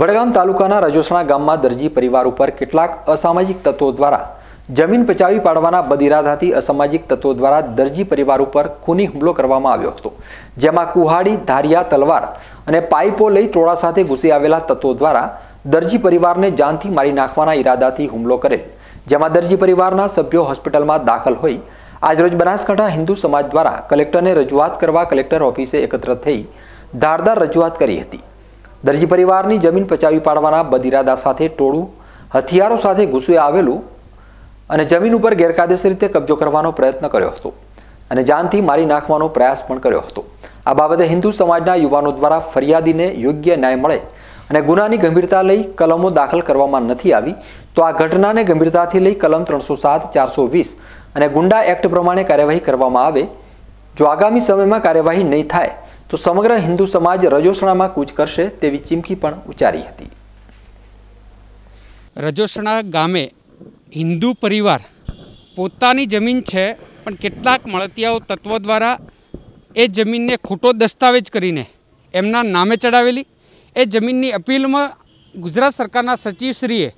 વડગામ તાલુકાના રજોસણા ગામમાં દરજી પરિવાર ઉપર કેટલાક અસામાજિક તત્વો દ્વારા જમીન પચાવી પાડવાના બદિરાધાથી અસામાજિક તત્વો દ્વારા દરજી પરિવાર ઉપર ખૂની હુમલો કરવામાં આવ્યો હતો જેમાં કુહાડી ધારિયા તલવાર અને પાઇપો લઈ ટોળા સાથે ઘૂસી આવેલા તત્વો દ્વારા દરજી પરિવારને જાનથી મારી નાખવાના ઈરાદાથી હુમલો કરેલ જેમાં દરજી પરિવારના સભ્યો હોસ્પિટલમાં દાખલ હોઈ આજરોજ બનાસકાંઠા હિન્દુ સમાજ દ્વારા કલેક્ટરને રજૂઆત કરવા કલેક્ટર ઓફિસે એકત્ર થઈ ધારદાર રજૂઆત કરી હતી દરજી પરિવારની જમીન પચાવી પાડવાના બદિરાદા સાથે ટોળું હથિયારો સાથે ઘૂસી આવેલું અને જમીન ઉપર ગેરકાયદેસર રીતે કબજો કરવાનો પ્રયત્ન કર્યો હતો અને જાનથી મારી નાખવાનો પ્રયાસ પણ કર્યો હતો આ બાબતે હિન્દુ સમાજના યુવાનો દ્વારા ફરિયાદીને યોગ્ય ન્યાય મળે અને ગુનાની ગંભીરતા લઈ કલમો દાખલ કરવામાં નથી આવી તો આ ઘટનાને ગંભીરતાથી લઈ કલમ ત્રણસો સાત ચારસો વીસ અને ગુંડા એક્ટ પ્રમાણે કાર્યવાહી કરવામાં આવે જો આગામી સમયમાં કાર્યવાહી નહીં થાય તો સમગ્ર હિન્દુ સમાજ રજોસણામાં કૂચ કરશે તેવી ચીમકી પણ ઉચ્ચારી હતી રજોસણા ગામે હિન્દુ પરિવાર પોતાની જમીન છે પણ કેટલાક મળતિયાઓ તત્વો દ્વારા એ જમીનને ખોટો દસ્તાવેજ કરીને એમના નામે ચડાવેલી એ જમીનની અપીલમાં ગુજરાત સરકારના સચિવશ્રીએ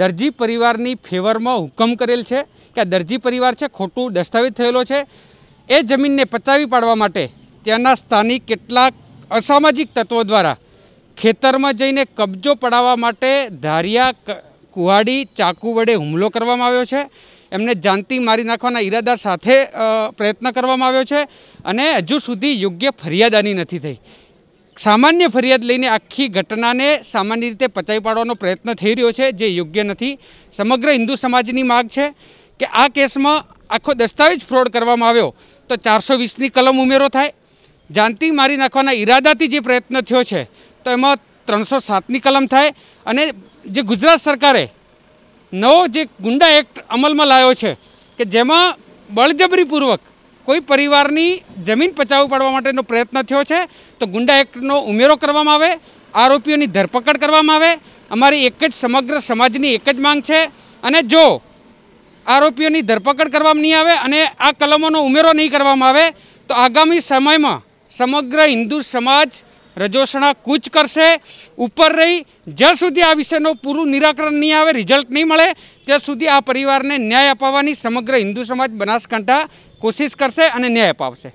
દરજી પરિવારની ફેવરમાં હુકમ કરેલ છે કે આ દરજી પરિવાર છે ખોટું દસ્તાવેજ થયેલો છે એ જમીનને પચાવી પાડવા માટે ત્યાંના સ્થાનિક કેટલાક અસામાજિક તત્વો દ્વારા ખેતરમાં જઈને કબજો પડાવવા માટે ધારિયા કુહાડી ચાકુ વડે હુમલો કરવામાં આવ્યો છે એમને જાનતી મારી નાખવાના ઈરાદા સાથે પ્રયત્ન કરવામાં આવ્યો છે અને હજુ સુધી યોગ્ય ફરિયાદાની નથી થઈ સામાન્ય ફરિયાદ લઈને આખી ઘટનાને સામાન્ય રીતે પચાવી પાડવાનો પ્રયત્ન થઈ રહ્યો છે જે યોગ્ય નથી સમગ્ર હિન્દુ સમાજની માગ છે કે આ કેસમાં આખો દસ્તાવેજ ફ્રોડ કરવામાં આવ્યો તો ચારસો વીસની કલમ ઉમેરો થાય જાનથી મારી નાખવાના ઈરાદાથી જે પ્રયત્ન થયો છે તો એમાં ત્રણસો સાતની કલમ થાય અને જે ગુજરાત સરકારે નવો જે ગુંડા એક્ટ અમલમાં લાવ્યો છે કે જેમાં બળજબરીપૂર્વક કોઈ પરિવારની જમીન પચાવી પાડવા માટેનો પ્રયત્ન થયો છે તો ગુંડા એક્ટનો ઉમેરો કરવામાં આવે આરોપીઓની ધરપકડ કરવામાં આવે અમારી એક જ સમગ્ર સમાજની એક જ માંગ છે અને જો આરોપીઓની ધરપકડ કરવામાં નહીં આવે અને આ કલમોનો ઉમેરો નહીં કરવામાં આવે તો આગામી સમયમાં સમગ્ર હિન્દુ સમાજ રજોસણા કૂચ કરશે ઉપર રહી જ્યાં સુધી આ વિષયનો પૂરું નિરાકરણ નહીં આવે રિઝલ્ટ નહીં મળે ત્યાં સુધી આ પરિવારને ન્યાય અપાવવાની સમગ્ર હિન્દુ સમાજ બનાસકાંઠા કોશિશ કરશે અને ન્યાય અપાવશે